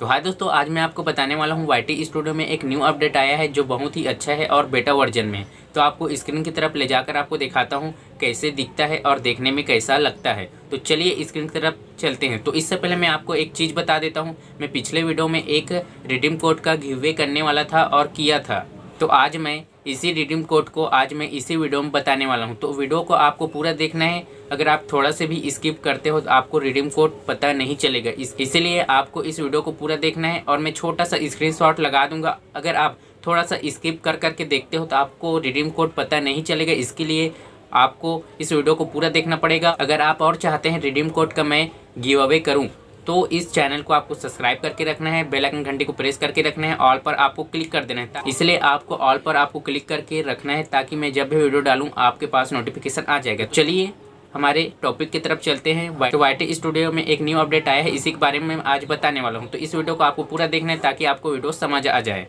तो हाय दोस्तों आज मैं आपको बताने वाला हूँ वाई टी स्टूडियो में एक न्यू अपडेट आया है जो बहुत ही अच्छा है और बेटा वर्जन में तो आपको स्क्रीन की तरफ ले जाकर आपको दिखाता हूँ कैसे दिखता है और देखने में कैसा लगता है तो चलिए स्क्रीन की तरफ चलते हैं तो इससे पहले मैं आपको एक चीज़ बता देता हूँ मैं पिछले वीडियो में एक रिडीम कोड का घिवे करने वाला था और किया था तो आज मैं इसी रिडीम कोड को आज मैं इसी वीडियो में बताने वाला हूँ तो वीडियो को आपको पूरा देखना है अगर आप थोड़ा से भी स्किप करते हो तो आपको रिडीम कोड पता नहीं चलेगा इस इसीलिए आपको इस वीडियो को पूरा देखना है और मैं छोटा सा स्क्रीन लगा दूंगा अगर आप थोड़ा सा स्किप कर करके देखते हो तो आपको रिडीम कोड पता नहीं चलेगा इसके लिए आपको इस वीडियो को पूरा देखना पड़ेगा अगर आप और चाहते हैं रिडीम कोड का मैं गिव अवे करूँ तो इस चैनल को आपको सब्सक्राइब करके रखना है बेलाइकन घंटे को प्रेस करके रखना है ऑल पर आपको क्लिक कर देना है इसलिए आपको ऑल पर आपको क्लिक करके रखना है ताकि मैं जब भी वीडियो डालूँ आपके पास नोटिफिकेशन आ जाएगा तो चलिए हमारे टॉपिक की तरफ चलते हैं तो वाई स्टूडियो में एक न्यू अपडेट आया है इसी के बारे में आज बताने वाला हूँ तो इस वीडियो को आपको पूरा देखना है ताकि आपको वीडियो समझ आ जाए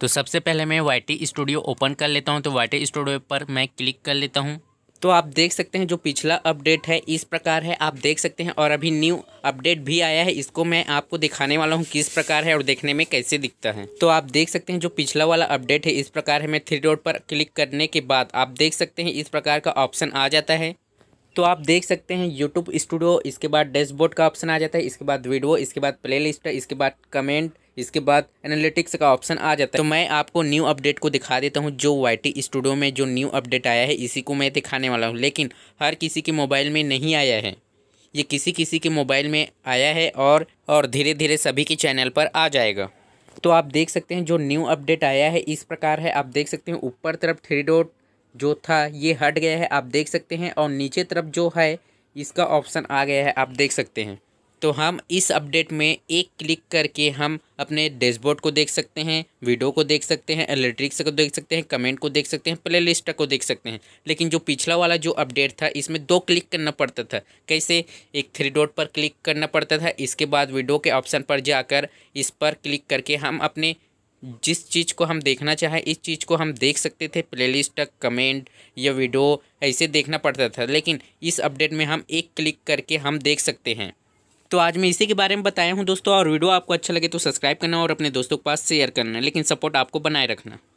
तो सबसे पहले मैं वाई टी स्टूडियो ओपन कर लेता हूँ तो वाई स्टूडियो पर मैं क्लिक कर लेता हूँ तो आप देख सकते हैं जो पिछला अपडेट है इस प्रकार है आप देख सकते हैं और अभी न्यू अपडेट भी आया है इसको मैं आपको दिखाने वाला हूँ किस प्रकार है और देखने में कैसे दिखता है तो आप देख सकते हैं जो पिछला वाला अपडेट है इस प्रकार है मैं थ्री डॉट पर क्लिक करने के बाद आप देख सकते हैं इस प्रकार का ऑप्शन आ जाता है तो आप देख सकते हैं यूट्यूब स्टूडियो इसके बाद डैशबोर्ड का ऑप्शन आ जाता है इसके बाद वीडियो इसके बाद प्लेलिस्ट इसके बाद कमेंट इसके बाद एनालिटिक्स का ऑप्शन आ जाता है तो मैं आपको न्यू अपडेट को दिखा देता हूँ जो वाई स्टूडियो में जो न्यू अपडेट आया है इसी को मैं दिखाने वाला हूँ लेकिन हर किसी के मोबाइल में नहीं आया है ये किसी किसी के मोबाइल में आया है और और धीरे धीरे सभी के चैनल पर आ जाएगा तो आप देख सकते हैं जो न्यू अपडेट आया है इस प्रकार है आप देख सकते हैं ऊपर तरफ थ्री डॉट जो था ये हट गया है आप देख सकते हैं और नीचे तरफ जो है इसका ऑप्शन आ गया है आप देख सकते हैं तो हम इस अपडेट में एक क्लिक करके हम अपने डैशबोर्ड को देख सकते हैं वीडियो को देख सकते हैं इलेक्ट्रिक्स को देख सकते हैं कमेंट को देख सकते हैं प्ले लिस्ट को देख सकते हैं लेकिन जो पिछला वाला जो अपडेट था इसमें दो क्लिक करना पड़ता था कैसे एक थ्री डॉट पर क्लिक करना पड़ता था इसके बाद वीडियो के ऑप्शन पर जाकर इस पर क्लिक करके हम अपने जिस चीज़ को हम देखना चाहें इस चीज़ को हम देख सकते थे प्लेलिस्ट कमेंट या वीडियो ऐसे देखना पड़ता था लेकिन इस अपडेट में हम एक क्लिक करके हम देख सकते हैं तो आज मैं इसी के बारे में बताया हूँ दोस्तों और वीडियो आपको अच्छा लगे तो सब्सक्राइब करना और अपने दोस्तों के पास शेयर करना लेकिन सपोर्ट आपको बनाए रखना